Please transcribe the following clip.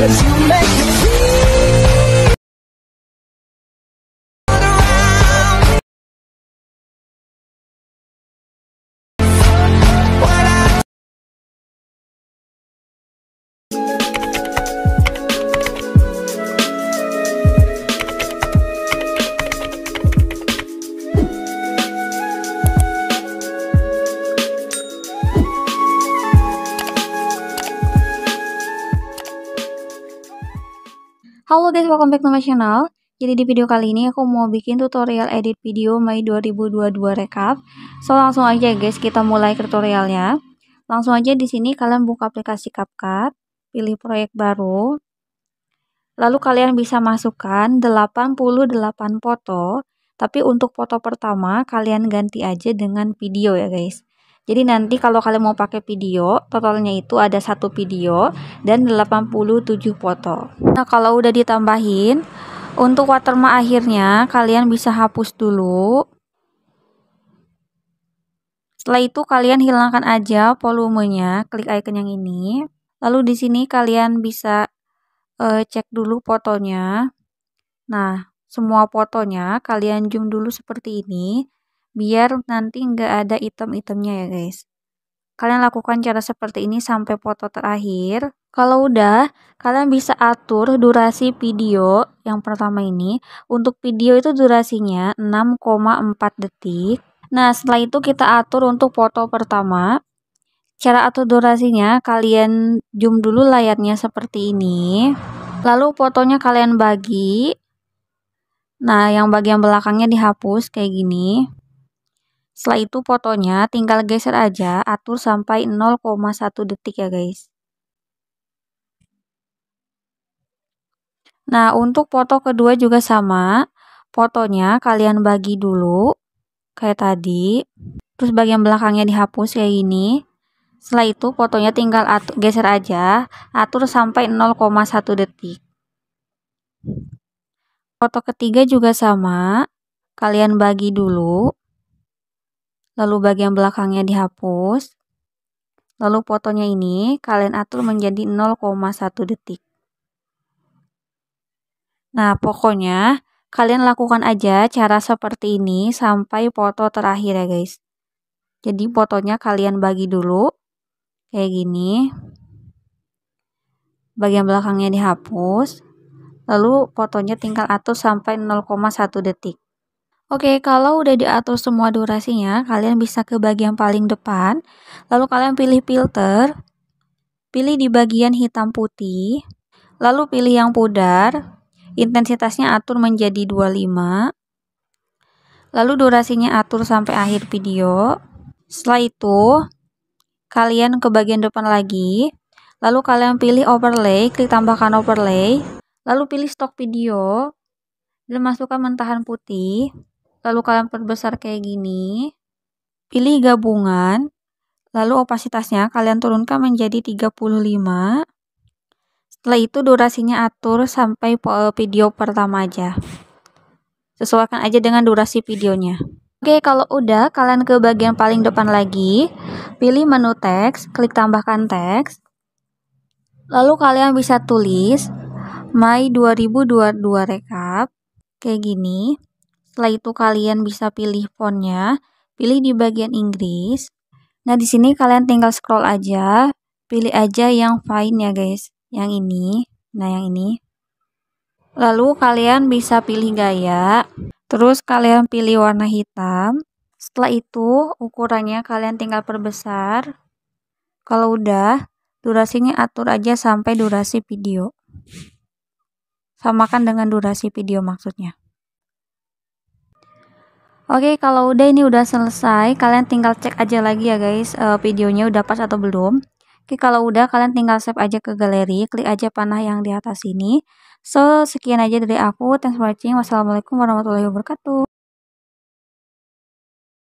Cause you make me feel Halo guys, welcome back to my channel. Jadi di video kali ini aku mau bikin tutorial edit video Mei 2022 Recap. So langsung aja guys, kita mulai ke tutorialnya. Langsung aja di sini kalian buka aplikasi CapCut, pilih proyek baru. Lalu kalian bisa masukkan 88 foto, tapi untuk foto pertama kalian ganti aja dengan video ya guys. Jadi nanti kalau kalian mau pakai video, totalnya itu ada satu video dan 87 foto. Nah, kalau udah ditambahin, untuk watermark akhirnya kalian bisa hapus dulu. Setelah itu kalian hilangkan aja volumenya, klik icon yang ini. Lalu di sini kalian bisa uh, cek dulu fotonya. Nah, semua fotonya kalian zoom dulu seperti ini biar nanti nggak ada item-itemnya ya guys. Kalian lakukan cara seperti ini sampai foto terakhir. Kalau udah, kalian bisa atur durasi video yang pertama ini. Untuk video itu durasinya 6,4 detik. Nah, setelah itu kita atur untuk foto pertama. Cara atur durasinya, kalian zoom dulu layarnya seperti ini. Lalu fotonya kalian bagi. Nah, yang bagian belakangnya dihapus kayak gini. Setelah itu fotonya tinggal geser aja, atur sampai 0,1 detik ya guys. Nah, untuk foto kedua juga sama. Fotonya kalian bagi dulu kayak tadi. Terus bagian belakangnya dihapus kayak gini. Setelah itu fotonya tinggal atur, geser aja, atur sampai 0,1 detik. Foto ketiga juga sama. Kalian bagi dulu lalu bagian belakangnya dihapus. Lalu fotonya ini kalian atur menjadi 0,1 detik. Nah, pokoknya kalian lakukan aja cara seperti ini sampai foto terakhir ya guys. Jadi fotonya kalian bagi dulu kayak gini. Bagian belakangnya dihapus. Lalu fotonya tinggal atur sampai 0,1 detik. Oke, kalau udah diatur semua durasinya, kalian bisa ke bagian paling depan. Lalu kalian pilih filter, pilih di bagian hitam putih, lalu pilih yang pudar, intensitasnya atur menjadi 25. Lalu durasinya atur sampai akhir video. Setelah itu, kalian ke bagian depan lagi. Lalu kalian pilih overlay, klik tambahkan overlay. Lalu pilih stok video, dan masukkan mentahan putih lalu kalian perbesar kayak gini. Pilih gabungan, lalu opasitasnya kalian turunkan menjadi 35. Setelah itu durasinya atur sampai eh, video pertama aja. Sesuaikan aja dengan durasi videonya. Oke, kalau udah kalian ke bagian paling depan lagi, pilih menu teks, klik tambahkan teks. Lalu kalian bisa tulis Mei 2022 Recap kayak gini. Setelah itu kalian bisa pilih fontnya, pilih di bagian Inggris. Nah, di sini kalian tinggal scroll aja, pilih aja yang fine ya guys, yang ini. Nah, yang ini. Lalu kalian bisa pilih gaya, terus kalian pilih warna hitam. Setelah itu, ukurannya kalian tinggal perbesar. Kalau udah, durasinya atur aja sampai durasi video. Samakan dengan durasi video maksudnya. Oke, kalau udah ini udah selesai, kalian tinggal cek aja lagi ya guys, uh, videonya udah pas atau belum. Oke, kalau udah kalian tinggal save aja ke galeri, klik aja panah yang di atas ini. So, sekian aja dari aku. Thanks for watching. Wassalamualaikum warahmatullahi wabarakatuh.